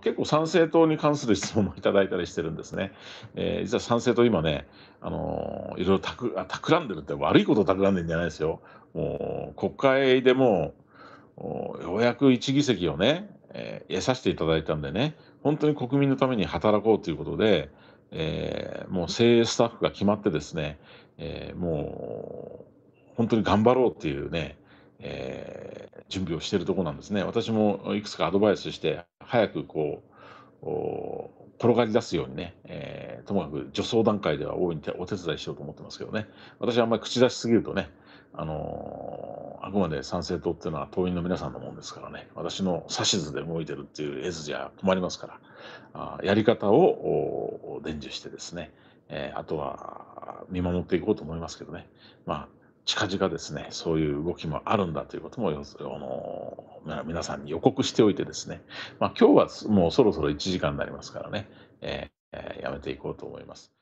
結構参政党に関する質問もいただいたりしてるんですね。えー、実は参政党今ね、あのー、いろいろたくあ企んでるって悪いことを企んでるんじゃないですよ。もう国会でもようやく1議席をね、えー、得させていただいたんでね、本当に国民のために働こうということで、えー、もう精鋭スタッフが決まってですね、えー、もう本当に頑張ろうっていうね、えー、準備をしているところなんですね。私もいくつかアドバイスして、早くこう、転がり出すようにね、えー、ともかく助走段階では大いにお手伝いしようと思ってますけどね、私はあんまり口出しすぎるとね、あのー、あくまで参政党っていうのは党員の皆さんのもんですからね、私の指図で動いてるっていう絵図じゃ困りますから、あやり方を伝授してですね、えー、あとは見守っていこうと思いますけどね、まあ、近々ですね、そういう動きもあるんだということも、あの皆さんに予告しておいてですね、まあ、今日はもうそろそろ1時間になりますからね、えー、やめていこうと思います。